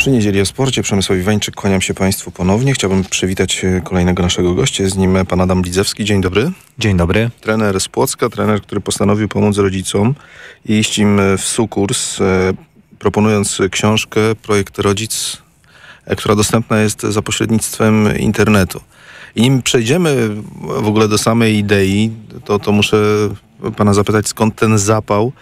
Przy niedzieli o sporcie Przemysław Iwańczyk, kłaniam się Państwu ponownie. Chciałbym przywitać e, kolejnego naszego gościa, z nim pan Adam Lidzewski. Dzień dobry. Dzień dobry. Trener z Płocka, trener, który postanowił pomóc rodzicom i iść im w sukurs, e, proponując książkę Projekt Rodzic, e, która dostępna jest za pośrednictwem internetu. I nim przejdziemy w ogóle do samej idei, to, to muszę pana zapytać, skąd ten zapał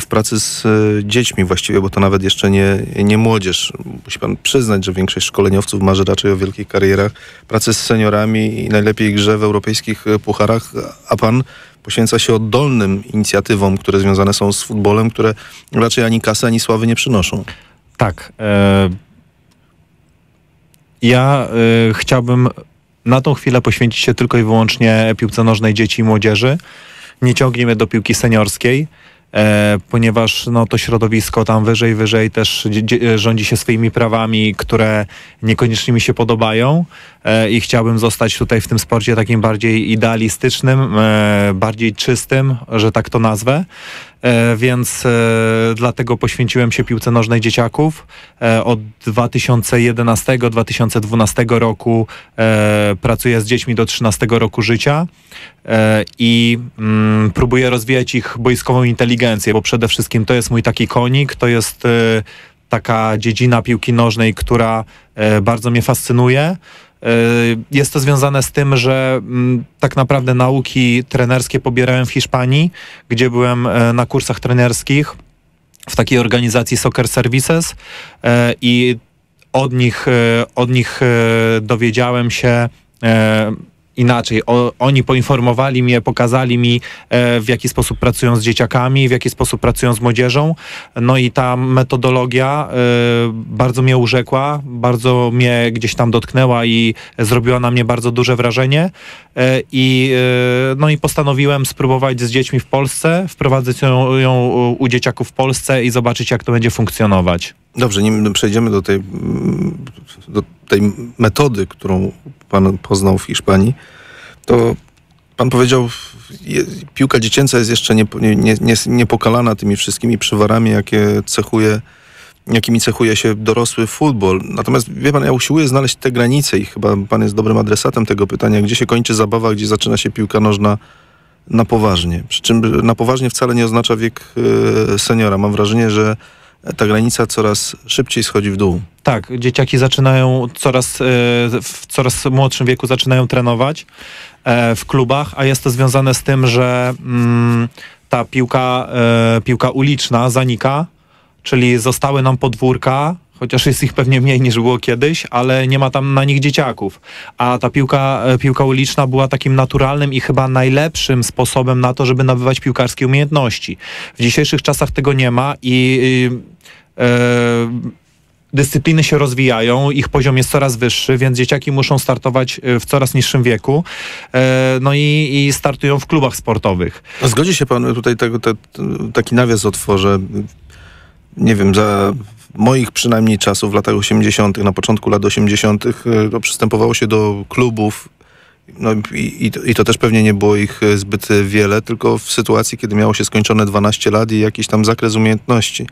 w pracy z e, dziećmi właściwie, bo to nawet jeszcze nie, nie młodzież. Musi pan przyznać, że większość szkoleniowców marzy raczej o wielkich karierach, pracy z seniorami i najlepiej grze w europejskich e, pucharach, a pan poświęca się oddolnym inicjatywom, które związane są z futbolem, które raczej ani kasy, ani sławy nie przynoszą. Tak. E... Ja e, chciałbym na tą chwilę poświęcić się tylko i wyłącznie piłce nożnej dzieci i młodzieży. Nie ciągniemy do piłki seniorskiej. E, ponieważ no, to środowisko tam wyżej, wyżej też rządzi się swoimi prawami, które niekoniecznie mi się podobają e, i chciałbym zostać tutaj w tym sporcie takim bardziej idealistycznym, e, bardziej czystym, że tak to nazwę. E, więc e, dlatego poświęciłem się piłce nożnej dzieciaków. E, od 2011-2012 roku pracuję z dziećmi do 13 roku życia i mm, próbuję rozwijać ich boiskową inteligencję, bo przede wszystkim to jest mój taki konik, to jest taka dziedzina piłki nożnej, która bardzo mnie fascynuje. E, jest to związane z tym, że mm, tak naprawdę nauki trenerskie pobierałem w Hiszpanii, gdzie byłem e, na kursach trenerskich w takiej organizacji Soccer Services e, i od nich, od nich dowiedziałem się inaczej. O, oni poinformowali mnie, pokazali mi, e, w jaki sposób pracują z dzieciakami, w jaki sposób pracują z młodzieżą. No i ta metodologia e, bardzo mnie urzekła, bardzo mnie gdzieś tam dotknęła i zrobiła na mnie bardzo duże wrażenie. E, i, e, no i postanowiłem spróbować z dziećmi w Polsce, wprowadzić ją, ją u dzieciaków w Polsce i zobaczyć, jak to będzie funkcjonować. Dobrze, nim przejdziemy do tej, mm, do tej metody, którą pan poznał w Hiszpanii, to pan powiedział, piłka dziecięca jest jeszcze niepokalana nie, nie, nie tymi wszystkimi przywarami, jakie cechuje, jakimi cechuje się dorosły futbol. Natomiast wie pan, ja usiłuję znaleźć te granice i chyba pan jest dobrym adresatem tego pytania, gdzie się kończy zabawa, gdzie zaczyna się piłka nożna na poważnie. Przy czym na poważnie wcale nie oznacza wiek y, seniora. Mam wrażenie, że ta granica coraz szybciej schodzi w dół. Tak, dzieciaki zaczynają coraz, e, w coraz młodszym wieku zaczynają trenować e, w klubach, a jest to związane z tym, że mm, ta piłka, e, piłka uliczna zanika, czyli zostały nam podwórka, chociaż jest ich pewnie mniej niż było kiedyś, ale nie ma tam na nich dzieciaków. A ta piłka, e, piłka uliczna była takim naturalnym i chyba najlepszym sposobem na to, żeby nabywać piłkarskie umiejętności. W dzisiejszych czasach tego nie ma i yy, yy, dyscypliny się rozwijają, ich poziom jest coraz wyższy, więc dzieciaki muszą startować e, w coraz niższym wieku, no i, i startują w klubach sportowych. A zgodzi się pan, tutaj tego te, taki nawias otworzę, nie wiem, za moich przynajmniej czasów w latach 80., na początku lat 80., e, to przystępowało się do klubów. No i, i, to, i, to, też pewnie nie było ich e, zbyt wiele, tylko w sytuacji, kiedy miało się skończone 12 lat i jakiś tam zakres umiejętności.